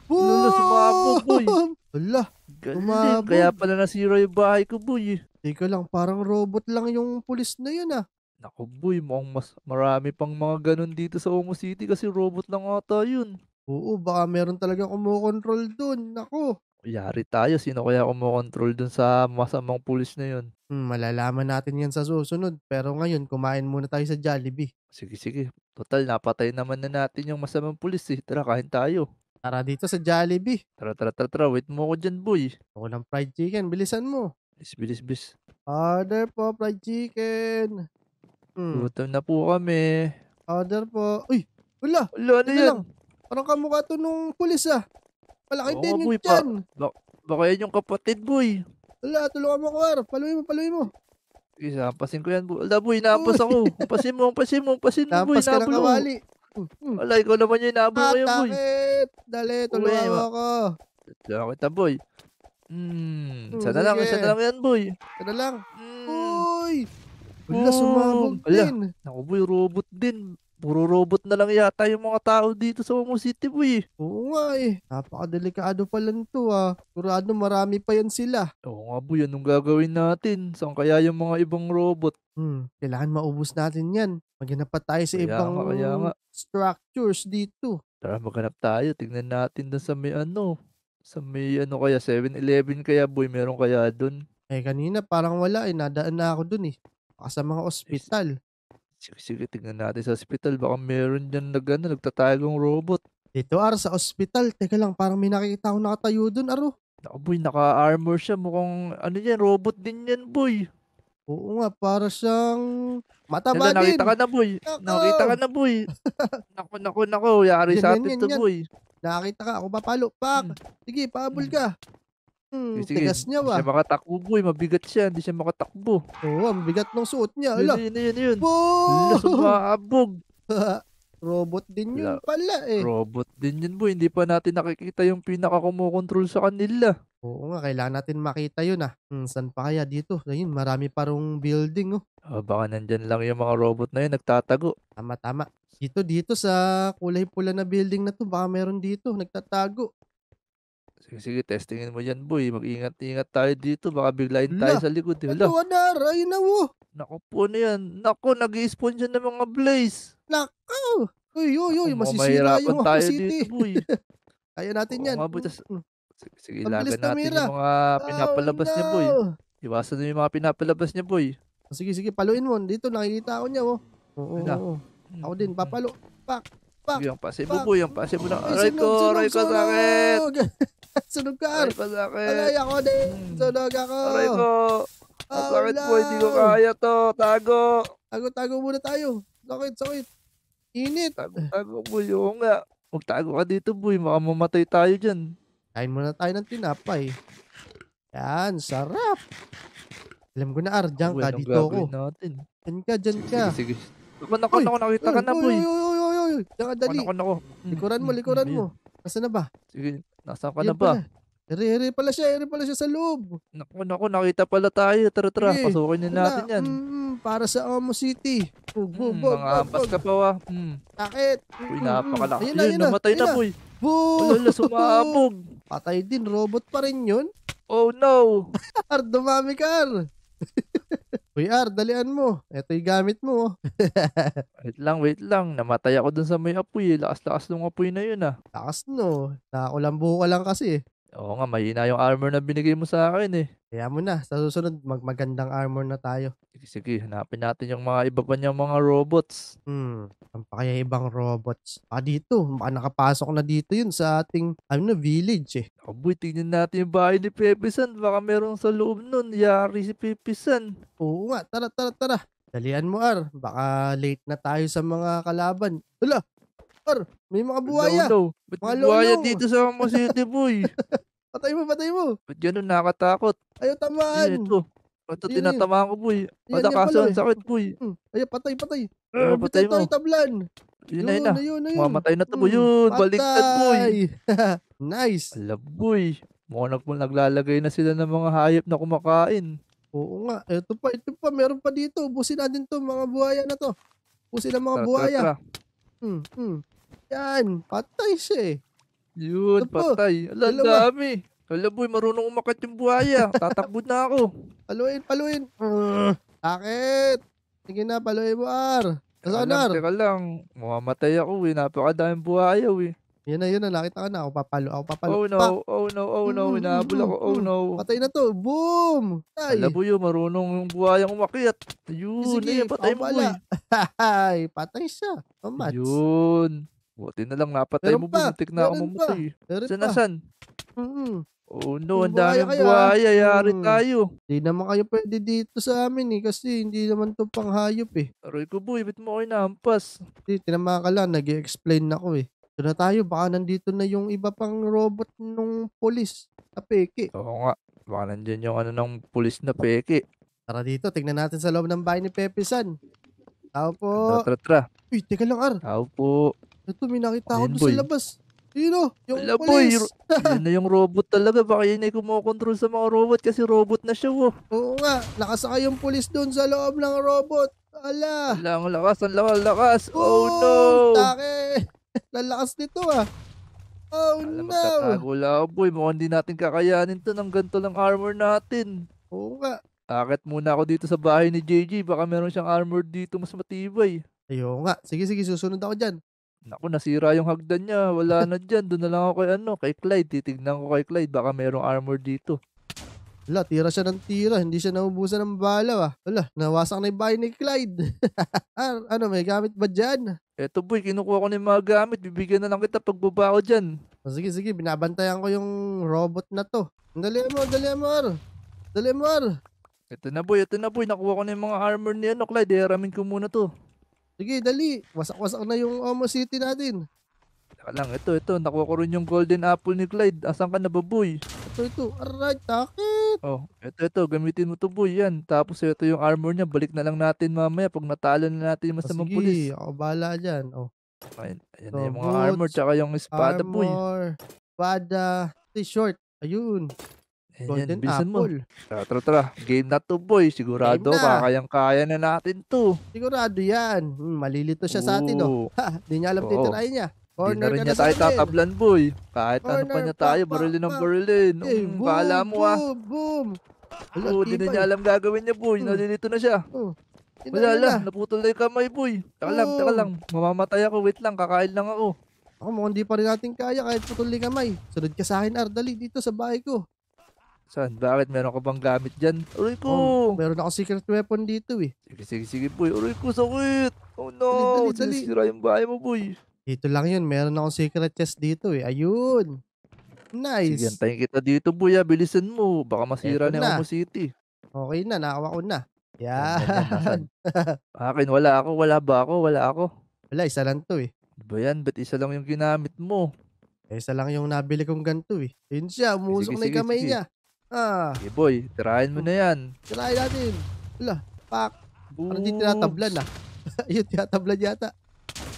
Lolo, boy. Hala, Galing. Tumabog. Kaya pala nasira yung bahay ko, boy. eh. teka lang, parang robot lang yung pulis na yun ah. Naku, boy. Mukhang mas marami pang mga ganun dito sa Omo City kasi robot lang ata yun. Oo, baka meron talaga kumukontrol dun. Nako, Yari tayo. Sino kaya kumokontrol dun sa masamang pulis na yun? Hmm, malalaman natin yan sa susunod. Pero ngayon, kumain muna tayo sa Jollibee. Sige, sige. Total, napatay naman na natin yung masamang pulis eh. Tara, kain tayo. Tara dito sa Jollibee. Tara, tara, tara, tara. Wait mo ko dyan, boy. Ako ng fried chicken. Bilisan mo. Bilis, bilis, bilis. Order po, fried chicken. Hmm. Gutom na po kami. Order po. Uy, wala. Wala, ano yan? Lang. Parang kamukha to nung pulis ah. Malaki din yung tiyan. Ba- baka yan yung kapatid, boy. Wala, tulungan mo ko, Ar. Paluin mo, paluin mo. Sige, hampasin ko yan, boy. Wala, boy, napas ako. Pasin mo, pasin mo, pasin mo, boy. Naampas ka ng kawali. Hmm, hmm. Wala, ikaw naman yung inaabol yan, boy. Atakit! Dali, tulungan mo ako. Tulungan kita, boy. Hmm, hmm sana lang, sana lang yan, boy. Sana lang. Uy! Wala, sumabog din. Naku, boy, robot din. Puro robot na lang yata yung mga tao dito sa Momo City Boy. Eh. Oo nga eh. Napakadelikado pa lang to ah. Kurado marami pa yan sila. Oo nga Boy, anong gagawin natin? Saan kaya yung mga ibang robot? Hmm, kailangan maubos natin yan. Maghanap pa tayo sa kaya ibang nga, kaya nga. structures dito. Tara maghanap tayo. Tingnan natin na sa may ano. Sa may ano kaya, 7-Eleven kaya Boy, meron kaya dun. Eh kanina parang wala eh. Nadaan na ako dun eh. Baka sa mga ospital. Sige, sige, tingnan natin sa ospital. Baka meron dyan na gano, nagtatagong robot. Dito, Ar, sa ospital. Teka lang, parang may nakikita ko nakatayo dun, Aro. Naku, boy, naka-armor siya. Mukhang, ano yan, robot din yan, boy. Oo nga, para siyang matama Dala, din. Nakita ka na, boy. Nako. Nakita ka na, boy. nako, nako, nako. Yari yan, sa atin yan, to, yan. boy. Nakita ka. Ako papalo. Pak. Hmm. Sige, pahabol hmm. ka. Hmm, sige, tigas niya ba? siya makatakbo boy, mabigat siya, hindi siya makatakbo. Oo, oh, mabigat ng suot niya. Ala. Yun, yun, yun, yun. Boom! Robot din yun La- pala eh. Robot din yun boy, hindi pa natin nakikita yung pinaka kumokontrol sa kanila. Oo nga, kailangan natin makita yun ah. Hmm, san pa kaya dito? Ayun, marami pa rong building oh. Oh, baka nandyan lang yung mga robot na yun, nagtatago. Tama, tama. Dito, dito sa kulay pula na building na to, baka meron dito, nagtatago. Sige, sige, testingin mo yan, boy. Mag-ingat-ingat tayo dito. Baka biglain tayo sa likod. eh. Hala, Ito, ano ayun na wo. Oh! nako po na ano yan. Naku, nag i yan ng mga blaze. Naku. Uy, uy, uy, masisira yung Mahirapan tayo Aqua City. dito, boy. Kaya natin yan. Oo, mabutas. Mm. Sige, sige ilagan na natin yung mga pinapalabas niya, boy. Iwasan mo yung mga pinapalabas niya, boy. Sige, sige, paluin mo. Dito, nakikita ako niya, oh. Oo, Wala. oo, oo. Ako din, papalo. Pak. Pak! Buyang pa, si bubuyang pa, si bubuyang Aray ko, aray ko, sakit! Sunog ka! Aray sa sakit! Aray ako din! Hmm. Sunog ako! Aray ko! Ang ah, sakit po, hindi ko kaya to! Tago! Tago, tago muna tayo! Sakit, sakit! Init! Tago, tago, boy! Oo nga! Magtago ka dito, boy! Baka mamatay tayo dyan! Kain muna tayo ng tinapay. Yan, sarap! Alam ko na, Ar, dyan ka, dito ako. Natin. Dyan ka, dyan ka. Sige, sige. Ako, ako, ako, nakita ka na, boy. Uy, uy, uy, uy, uy. Saka dali. Ako, ako, mm, Likuran mo, mm, likuran mm, mo. Nasa na ba? Sige, nasa ka na ba? Ere-ere pala siya, ere pala siya sa loob. Naku, naku, nakita pala tayo. Tara, tara, okay. pasukin na natin yan. Mm, para sa Omo City. Bug, bug, bug, mga ampas ka pa, wa. Mm. Sakit. Uy, napakalaki. Ayun, ayun, namatay na, boy. Bug! Wala, sumabog. Patay din, robot pa rin yun. Oh, no. Dumami, Carl. Uy, Ar, dalian mo. Ito yung gamit mo. Oh. wait lang, wait lang. Namatay ako dun sa may apoy. Eh. Lakas-lakas ng apoy na yun ah. Lakas no. Nakakulambo ka lang kasi. Eh. Oo nga, mahina yung armor na binigay mo sa akin eh. Kaya mo na, sa susunod mag magandang armor na tayo. Sige, sige, hanapin natin yung mga iba pa niyang mga robots. Hmm, ang pa ibang robots? Ah, dito, baka nakapasok na dito yun sa ating, ano na, village eh. Aboy, tingnan natin yung bahay ni Pepe San. Baka merong sa loob nun, yari si Pepisan. Oo nga, tara, tara, tara. Dalian mo, Ar. Baka late na tayo sa mga kalaban. Wala, Ar, may mga buwaya. Hello, hello. mga buhaya dito sa mga city, boy? Patay mo, patay mo. Ba't ganun nakatakot? Ayaw tamaan. Ito. Ito, tinatamaan ko, boy. Yan, yan ang sakit, boy. Hmm. Ayaw, patay, patay. Ah, patay mo. Ito, itablan. Yun na, yun na. yun, yun. Mamatay na to, boy. Hmm, yun, baliktad, boy. Patay. nice. Alam, boy. Mukhang nag- naglalagay na sila ng mga hayop na kumakain. Oo nga. Ito pa, ito pa. Meron pa dito. Ubusin natin to mga buhaya na to. Ubusin ang mga Tara, tara, buhaya. tara. Hmm, hmm. Yan. Patay siya eh. Yun, Ito ano patay. Ala, dami. Ala, boy, marunong umakat yung buhaya. Tatakbo na ako. Paluin, paluin. Uh, Akit. Sige na, paluin mo, Ar. Nasaan, Alam, Ar? teka lang. Mamamatay ako, eh. Napakadaming buhaya, eh. Yan na, yan na. Nakita ka na. Ako papalo. Ako papalo. Oh no, Pa- oh no, oh no. Mm, Inahabol ako, oh mm, no. Mm. Patay na to. Boom! Ay. Ala, boy, yung oh, marunong yung buhayang umakyat. Yun, Yun, eh, patay ako mo, boy. patay siya. Pamats. Yun. Buti na lang napatay meron mo, pa, bumuntik na ako mamatay. Saan na saan? Mm-hmm. Oh no, ang daming buhaya, yari mm. tayo. Hindi naman kayo pwede dito sa amin eh, kasi hindi naman to panghayop eh. Aroy ko boy, ba't mo kayo nahampas? Hindi, tinama ka lang, nag explain na ko eh. Ito na tayo, baka nandito na yung iba pang robot nung polis na peke. Oo nga, baka nandyan yung ano ng polis na peke. Tara dito, tignan natin sa loob ng bahay ni Pepe San. Tao po. Tara, tara, tara. Uy, teka lang, Ar. Tao po. Ito, may nakita ko sa labas. Sino? Oh, yung Wala police. Boy, yun na yung robot talaga. Baka yun ay kumokontrol sa mga robot kasi robot na siya. Oh. Oo nga. Nakasakay yung police doon sa loob ng robot. Ala. Ala, ang lakas. Ang lakas, lakas. Oh, oh no. Take. Lalakas nito ah. Oh Alam, no. Magkakagula ako boy. Mukhang hindi natin kakayanin to ng ganito lang armor natin. Oo nga. Akit muna ako dito sa bahay ni JJ. Baka meron siyang armor dito mas matibay. Ayo nga. Sige, sige. Susunod ako dyan. Naku, nasira yung hagdan niya. Wala na dyan. Doon na lang ako kay ano, kay Clyde. Titignan ko kay Clyde. Baka merong armor dito. Wala, tira siya ng tira. Hindi siya naubusan ng bala. Ah. Wala, nawasak na yung bahay ni Clyde. ah, ano, may gamit ba dyan? Eto boy, kinukuha ko na yung mga gamit. Bibigyan na lang kita pagbaba ko dyan. Oh, sige, sige. Binabantayan ko yung robot na to. Dali mo, dali mo. Dali mo. Ito na boy, ito na boy. Nakuha ko na yung mga armor ni ano, Clyde. Hiramin ko muna to. Sige, dali. Wasak-wasak na yung Omo um, City natin. Saka lang, ito, ito. Nakuha ko rin yung golden apple ni Clyde. Asan ka na ba, boy? Ito, ito. Alright, takit. Oh, ito, ito. Gamitin mo to, boy. Yan. Tapos ito yung armor niya. Balik na lang natin mamaya pag natalo na natin yung masamang oh, pulis. Sige, ako bahala dyan. Oh. Ayan, ayan so, yung mga boots, armor tsaka yung espada, armor, boy. Armor, espada, t-shirt. Ayun. Ayan Golden Bisan Apple. Mo. Tara, tara, tara. Game na to, boy. Sigurado, Game na. kakayang-kaya na natin to. Sigurado yan. Hmm, malilito siya Ooh. sa atin, oh. Ha, di niya alam titirahin niya. Corner Di na rin niya tayo tatablan, boy. Kahit Corner, ano pa niya tayo, barilin ng barilin. Eh, mm, boom, bahala mo, boom, ah. Boom, boom. Oo, oh, di na niya alam gagawin niya, boy. Hmm. Nalilito na siya. Oh. Wala lang, naputol na yung kamay, boy. Taka lang, taka oh. lang. Mamamatay ako, wait lang, kakain lang ako. Ako, mukhang hindi pa rin natin kaya kahit putol yung kamay. Sunod ka sa akin, Ardali, dito sa bahay ko. Saan? Bakit? Meron ka bang gamit dyan? Aray ko! Oh, meron ako secret weapon dito eh. Sige, sige, sige, boy. Aray ko, sakit! Oh no! Dali, dali, dali. Sisira yung bahay mo, boy. Dito lang yun. Meron akong secret chest dito eh. Ayun! Nice! Sige, antayin kita dito, boy. Ha. Bilisan mo. Baka masira Eto na, na yung City. Okay na. Nakawa ko na. Yan. Akin, wala ako. Wala ba ako? Wala ako. Wala, isa lang to eh. Diba yan? Ba't isa lang yung ginamit mo? isa lang yung nabili kong ganito eh. Yun siya, umusok na yung kamay sige. niya. Ah. Okay, boy, tirahin mo na oh. yan. Tirahin natin. Wala, pak. Boots. Parang di tinatablan ah. Ayun, tinatablan yata.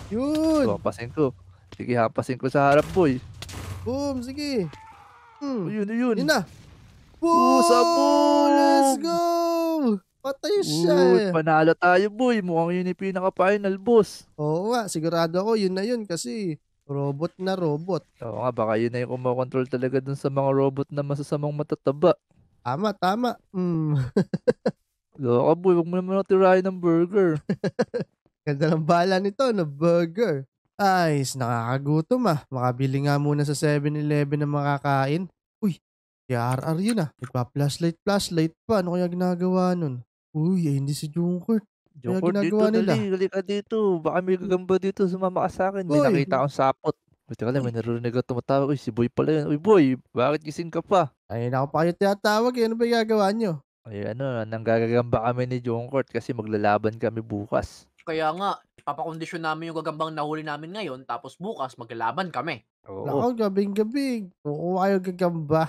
Yun. So, hapasin ko. Sige, hapasin ko sa harap, boy. Boom, sige. Hmm. Ayun, ayun. Yun na. Boom! Sabon! Let's go! Patay siya eh. Panalo tayo, boy. Mukhang yun yung pinaka-final, boss. Oo nga, sigurado ako yun na yun kasi Robot na robot. Oo nga, baka yun na yung kumokontrol talaga dun sa mga robot na masasamang matataba. Tama, tama. Mm. Loko, boy. Huwag mo naman natirahin ng burger. Ganda ng bala nito, no? Burger. Ayos, nakakagutom ah. Makabili nga muna sa 7-Eleven ng makakain. Uy, PRR yun ah. Nagpa-flashlight, flashlight pa. Ano kaya ginagawa nun? Uy, ay eh, hindi si Junkert. Joko dito, ginagawa nila. dali, eh, dali ka dito. Baka may hmm. gagamba dito, sumama ka sa akin. May nakita akong sapot. Buti ka lang, may narinig ako tumatawa. Uy, si Boy pala yun. Uy, Boy, bakit gising ka pa? Ay, naku pa kayo tinatawag. eh. Ano ba yung gagawa nyo? Ay, ano, nanggagagamba kami ni Jongkort kasi maglalaban kami bukas. Kaya nga, papakondisyon namin yung gagambang nahuli namin ngayon, tapos bukas maglalaban kami. Oo. Nako, gabing-gabi. Kukuha kayo gagamba.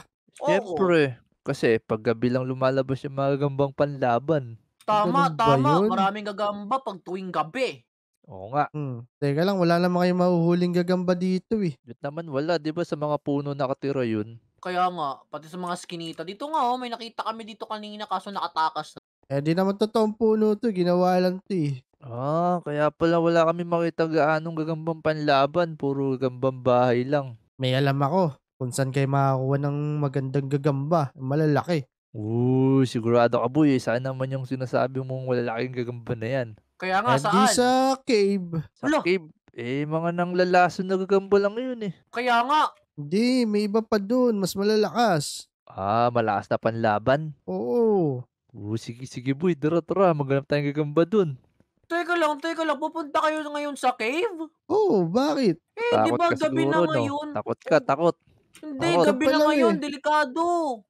Oo. Siyempre. Kasi pag gabi lang lumalabas yung mga gambang panlaban. Tama, tama. yun? Maraming gagamba pag tuwing gabi. Oo nga. Hmm. Teka lang, wala naman kayong mahuhuling gagamba dito eh. Dito naman wala, di ba sa mga puno nakatira yun? Kaya nga, pati sa mga skinita. Dito nga, oh, may nakita kami dito kanina kaso nakatakas. Eh di naman totoong puno to, ginawa lang to eh. Ah, kaya pala wala kami makita gaanong gagambang panlaban. Puro gagambang bahay lang. May alam ako kung saan kayo makakuha ng magandang gagamba, malalaki. Oo, sigurado ka boy. Saan naman yung sinasabi mong malalaking gagamba na yan? Kaya nga, And saan? sa cave. Sa Wala. cave. Eh, mga nang lalaso na gagamba lang yun eh. Kaya nga. Hindi, may iba pa dun. Mas malalakas. Ah, malakas na panlaban? Oo. Oo, sige, sige boy. Tara, tara. Maghanap tayong gagamba dun. Teka lang, teka lang. Pupunta kayo ngayon sa cave? Oo, bakit? Eh, di ba ka gabi na siguro, no? Takot ka, takot. Hindi, Ako, gabi na eh. ngayon, eh. delikado.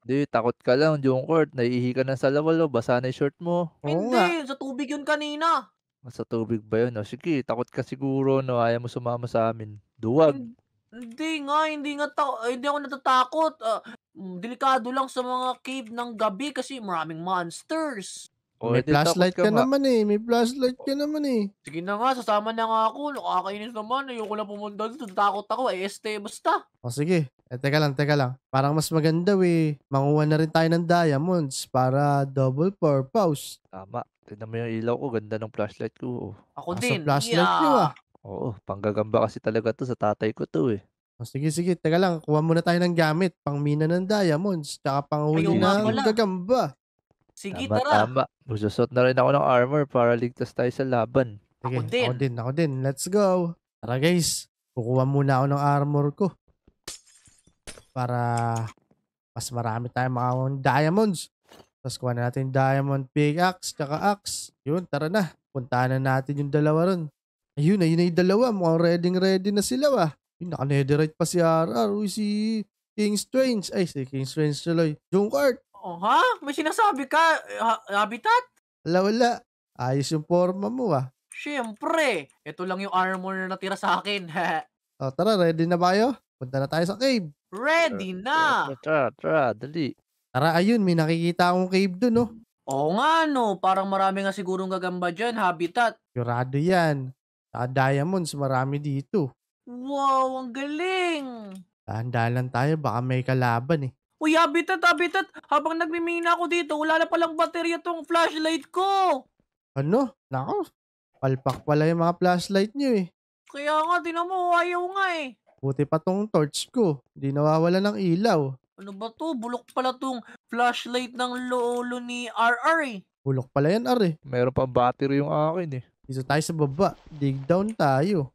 Hindi, takot ka lang, Jungkort. Naiihi ka na sa lawal, basa na yung short mo. Oo Hindi, nga. sa tubig yun kanina. Ah, sa tubig ba yun? Oh, sige, takot ka siguro, no? Ayaw mo sumama sa amin. Duwag. Hindi nga, hindi nga ta- hindi ako natatakot. Ah, mm, delikado lang sa mga cave ng gabi kasi maraming monsters. Oh, may flashlight ka, ka naman eh. May flashlight ka oh. naman eh. Sige na nga, sasama na nga ako. Nakakainis naman. Ayoko na pumunta dito. Takot ako. Eh, este, basta. O oh, sige. Eh, teka lang, teka lang. Parang mas maganda we. Eh. Manguha na rin tayo ng diamonds para double purpose. Tama. Tignan mo yung ilaw ko. Ganda ng flashlight ko. Oh. Ako Nasa din. flashlight yeah. ko ah. Oo. Panggagamba kasi talaga to sa tatay ko to eh. O sige, sige. Teka lang. Kuha muna tayo ng gamit. Pangmina ng diamonds. Tsaka panghuli ng gagamba. Sige, Tama, tara. tama. Magsusot na rin ako ng armor para ligtas tayo sa laban. Sige, Ako din. Ako din, ako din. Let's go. Tara guys, kukuha muna ako ng armor ko. Para mas marami tayong makakawang diamonds. Tapos kuha na natin yung diamond pickaxe, tsaka axe. Yun, tara na. Puntahan na natin yung dalawa ron. Ayun, ayun na yung dalawa. Mukhang ready ready na sila ah. Yun, nakanedirate pa si RR. Uy, si King Strange. Ay, si King Strange tuloy. Junkart. Oh, ha? May sinasabi ka, eh, habitat? Wala, wala. Ayos yung forma mo ah. Siyempre. Ito lang yung armor na natira sa akin. oh, tara, ready na ba kayo? Punta na tayo sa cave. Ready na! Tara, tara, dali. Tara, ayun, may nakikita akong cave dun, no? Oh. Oo nga, no. Parang marami nga sigurong gagamba dyan, habitat. Sigurado yan. Sa diamonds, marami dito. Wow, ang galing! dahan lang tayo, baka may kalaban eh. Uy, habitat, habitat. Habang nagmimina ako dito, wala na palang baterya tong flashlight ko. Ano? Nako, palpak pala yung mga flashlight niyo eh. Kaya nga, tinan mo, ayaw nga eh. Puti pa tong torch ko. Hindi nawawala ng ilaw. Ano ba to? Bulok pala tong flashlight ng lolo ni RR eh. Bulok pala yan, R eh. Meron pa battery yung akin eh. Dito tayo sa baba. Dig down tayo.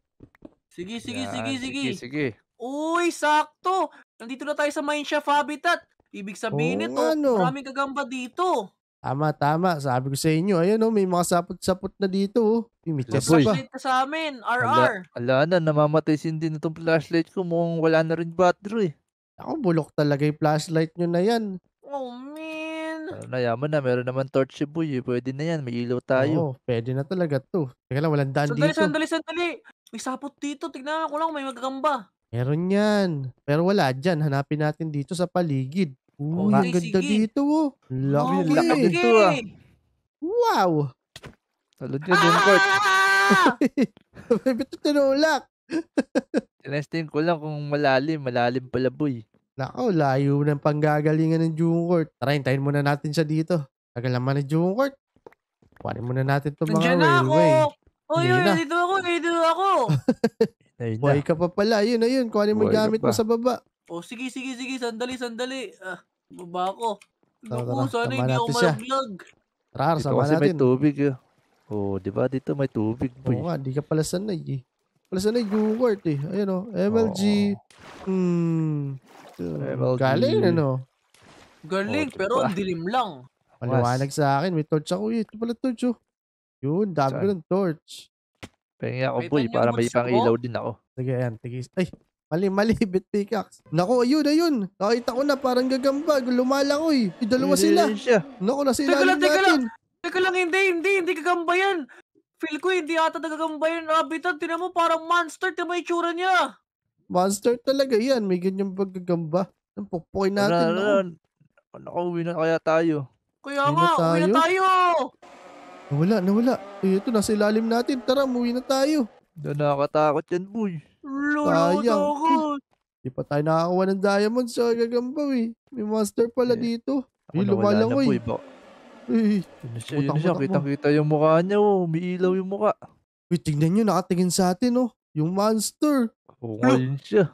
Sige, sige, sige, sige, sige. sige. Uy, sakto! Nandito na tayo sa Mineshaft Habitat. Ibig sabihin Oo, nito, ano? maraming gagamba dito. Tama, tama. Sabi ko sa inyo, ayun oh, may mga sapot-sapot na dito oh. May may chest Laboy. pa. Flashlight ka sa amin, RR. Ala, ala na, namamatay sindi na itong flashlight ko. Mukhang wala na rin battery. Ako, bulok talaga yung flashlight nyo na yan. Oh, man. Ano na, yaman na. Meron naman torch si Boy. Eh. Pwede na yan. May ilaw tayo. Oo, pwede na talaga to. Teka lang, walang daan Sandali, dito. sandali, sandali. May sapot dito. Tignan ko lang, may magagamba. Meron yan. Pero wala dyan. Hanapin natin dito sa paligid. Uy, ang ganda sige. dito oh. Laki. Oh, laki dito ah. Wow. Salud Court. Dunkot. Ito tinulak. Tinesting ko lang kung malalim. Malalim pala, boy. Nako, layo ng panggagalingan ng Jungcourt. Tara, hintayin muna natin siya dito. Tagal naman ni Jungcourt. Kuhanin muna natin itong mga Nandiyan railway. Ako. Oy, oy, dito ako, dito ako. Ayun na. Buhay ka pa pala. Yun na yun. Kuhanin mo Buhay ka gamit mo sa baba. O oh, sige, sige, sige. Sandali, sandali. Ah, baba ako. Tara, na. tara. sana Tama hindi ako natin Tara, Dito sama kasi may tubig. eh. Oo, oh, di ba? Dito may tubig. boy. Oo nga, di ka pala sanay eh. Pala sanay yung word eh. Ayan o, oh. MLG. Hmm. MLG. Galing ano. Galing, Oo, pero dilim lang. Maliwanag sa akin, may torch ako eh. Ito pala torch oh. Yun, dami ko ng torch. Pahingi ako boy para may pang pangilaw din ako. Sige ayan, tigis. Ay, mali mali bit pickaxe. Nako, ayun ayun. Nakita ko na parang gagamba. lumalangoy. Eh. Dalawa sila. Nako, na sila natin. Teka lang, teka lang, hindi, hindi, hindi gagamba yan. Feel ko hindi ata nagagamba yan. Habitat, tinan mo parang monster, tinan mo itsura niya. Monster talaga yan, may ganyan paggagamba. Ang pupukin natin. Ano, ano, uwi na kaya tayo. Kaya nga, uwi na tayo. Nawala, nawala. Eh, ito, nasa ilalim natin. Tara, muwi na tayo. Na nakakatakot yan, boy. Sayang. Hindi pa tayo nakakawa ng diamond sa gagambaw eh. May monster pala yeah. dito. Ako eh, lumalangoy. Na po, eh, yun siya, yun siya. Kita-kita yung mukha niya, oh. Umiilaw yung mukha. Uy, tingnan nyo, nakatingin sa atin, oh. Yung monster. Oo, oh, siya.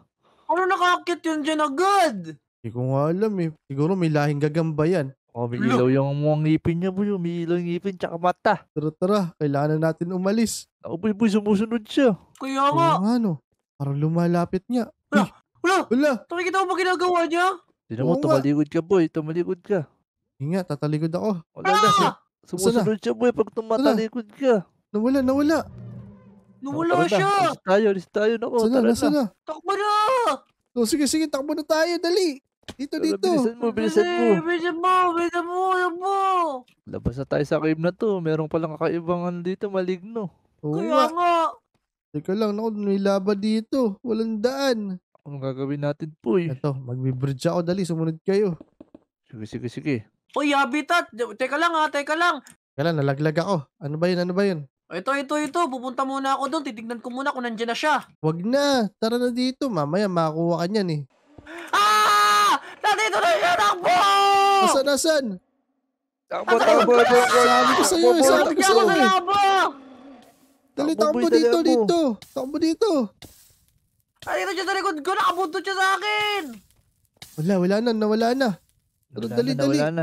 Ano nakakit yun dyan agad? Hindi ko nga alam eh. Siguro may lahing gagamba yan. Oh, umiilaw yung mga ngipin niya, boy. Umiilaw oh. yung ngipin, tsaka mata. Tara, tara. Kailangan natin umalis. Ako, boy, boy, sumusunod siya. Kaya nga. Oo nga, no. Parang lumalapit niya. Wala! Wala! Wala! Nakikita ko ba ginagawa niya? Tinan mo, Oo ka, boy. Tumalikod ka. Ingat, tatalikod ako. Wala na siya. Ah! Sumusunod siya, boy, pag tumatalikod ka. Nawala, nawala. Nawala Tara na, siya! Alis tayo, alis tayo. Nako, Sana, tara na. na? Takbo na! No, oh, sige, sige, takbo na tayo, dali. Dito, dito. Bilisan mo, bilisan mo. Bilisan mo, bilisan mo, bilisan mo. Labas na tayo sa cave na to. Meron palang kakaibangan dito, maligno. Oo Kaya nga. Teka lang, naku, may laba dito. Walang daan. Anong gagawin natin, Puy? Ito, eh? magbibridge ako. Dali, sumunod kayo. Sige, sige, sige. Uy, Habitat! Teka lang ha, teka lang. Teka lang, nalaglag ako. Ano ba yun, ano ba yun? Ito, ito, ito. Pupunta muna ako doon. Titignan ko muna kung nandiyan na siya. Wag na. Tara na dito. Mamaya makakuha ka niyan eh. Ah! Asan, asan? Takbo, takbo, takbo. Sabi ko sa'yo, sabi ko sa'yo. Dali, takbo dito, dito. Takbo dito. Ay, ito siya sa likod ko. Nakabuntot siya sa akin. Wala, wala na. Nawala na. Pero dali, dali. Wala na.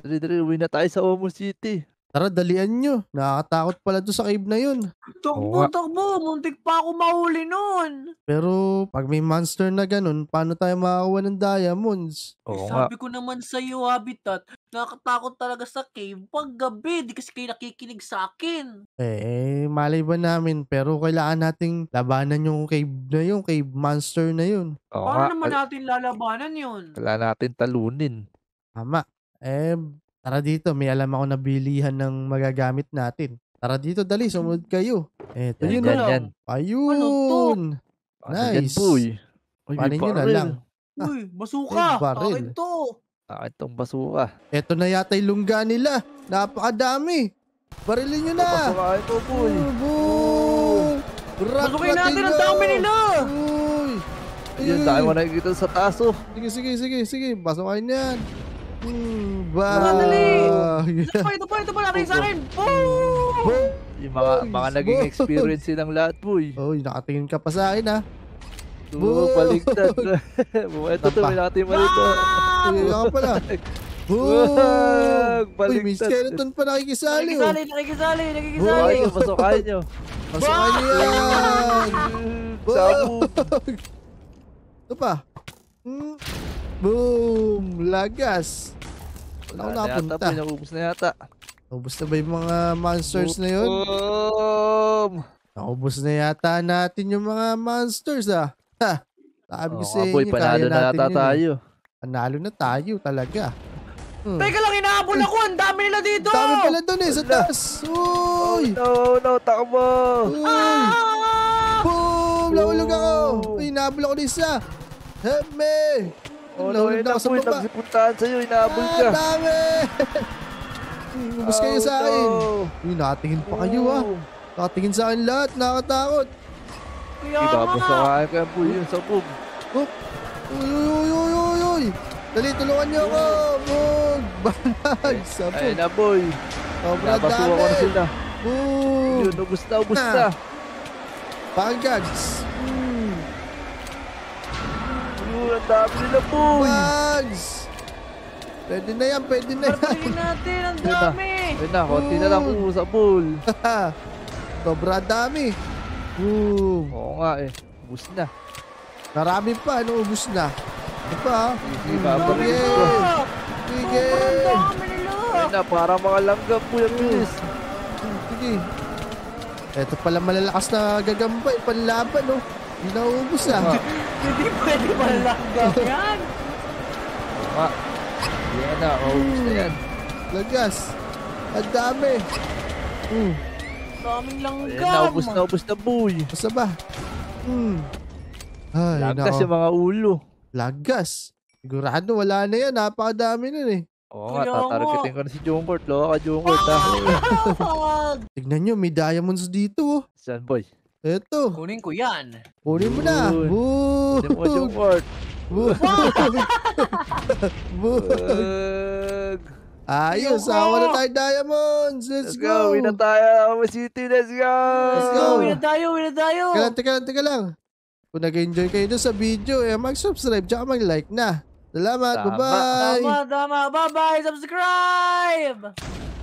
Dali, dali. Uwi na tayo sa Omo City. Tara, dalian nyo. Nakakatakot pala doon sa cave na yun. Takbo, Oo nga. Muntik pa ako mahuli noon. Pero pag may monster na ganun, paano tayo makakuha ng diamonds? Oo eh, nga. Sabi ko naman sa iyo, Habitat, nakakatakot talaga sa cave pag gabi. Di kasi kayo nakikinig sa akin. Eh, malay ba namin? Pero kailangan nating labanan yung cave na yun, cave monster na yun. Oo Paano nga. naman natin lalabanan yun? Wala natin talunin. Tama. Eh, Tara dito, may alam ako na bilihan ng magagamit natin. Tara dito, dali, hmm. sumunod kayo. Eto, yan, yun yan, na lang. Ayun. Ano to? Nice. Uy, Uy, Paano yun na lang? Ah, Uy, basuka. May baril. Akin to. Ah, itong basuka. Eto na yata yung lungga nila. Napakadami. Barilin nyo na. Basuka ito, boy. Boy. Basukin natin ang dami nila. Uy. Ayun, dahil mo nakikita sa taso. Oh. Sige, sige, sige, sige. Basukin yan. Mm, ba? Wow. Ito pa, ito pa, Aray sa akin. Boom! Yung mga, boys, mga naging boys. experience silang lahat, boy. Oh, nakatingin ka pa sa akin, ha? Ah. Boom! Paligtad. ito to, may nakatingin mo dito. Tingin ka pala. Boom! Uy, may skeleton pa nakikisali. Oh. Nakikisali, nakikisali, nakikisali. Ay, pasokan nyo. Pasokan nyo yan! Sabog! Ito pa. Hmm. Boom! Lagas! Wala ko nakapunta. Yata, naubos na yata. Naubos na ba yung mga monsters Boom. na yun? Boom! Naubos na yata natin yung mga monsters ah. Ha! Sabi ko oh, sa inyo, aboy, panalo na yata yun, eh. tayo. Eh. Panalo na tayo talaga. Hmm. Teka lang, inaabol ako. Ang dami nila dito. Ang dami pala doon eh, sa taas. Uy! Oh, no, no, takbo. Uy! Ah! Boom! Lahulog ako. Oh. Uy, inaabol ako ng isa. Help me! Oh, Nahulog na ako sa baba. Nagsipuntahan sa'yo, inaabol ka. Ah, dami! Umus kayo sa akin. Uy, nakatingin pa kayo ah. Oh. Nakatingin sa akin lahat, nakatakot. Ibabos ako kaya ka po yun sa bug. Oh. Uy, uy, uy, uy, uy. Dali, tulungan niyo ako. Bug! Bag! Eh, sa bug. Ayun na boy. Sobra dami. Napasuwa ko na sila. Bug! Yun, ubus na, ubus na. Pagkags. Bug! Ang dami nila, boy. Bugs! Pwede na yan, pwede na yan. Pagpagin natin, ang dami. Pwede na, konti na lang uh, sa pool. Sobra dami. Boom. Oo nga eh. Ubus na. Marami pa, ano, ubus na. Ano pa? Hindi pa, pabalik ko. Sige. Sobrang para mga langgam po yung bilis. Sige. Ito pala malalakas na gagambay, panlaban, no? Hindi naubos ah. Hindi pwede malanggap yan. Tama. Yan na, obvious oh, na hmm. yan. Lagas. Ang dami. Mm. Daming langgam. Ayan, naubos, naubos na boy. Basta ba? Mm. Ay, Lagas yung mga ulo. Lagas. Sigurado wala na yan. Napakadami nun eh. Oo nga, tatargetin ko na si Jungkort. Loka ka, Jungkort ha. Tignan nyo, may diamonds dito oh. Saan boy? Eto. Kunin ko yan. Kunin mo na. Boog. Kunin mo Ayos, awa na tayo diamonds. Let's, Let's go. go. Win na tayo. Ama City. Let's go. Let's go. Win na tayo. Win na tayo. Teka lang, teka lang, teka lang. Kung nag-enjoy kayo doon sa video, eh, mag-subscribe tsaka mag-like na. Salamat. Bye-bye. Tama, tama. Bye-bye. Subscribe.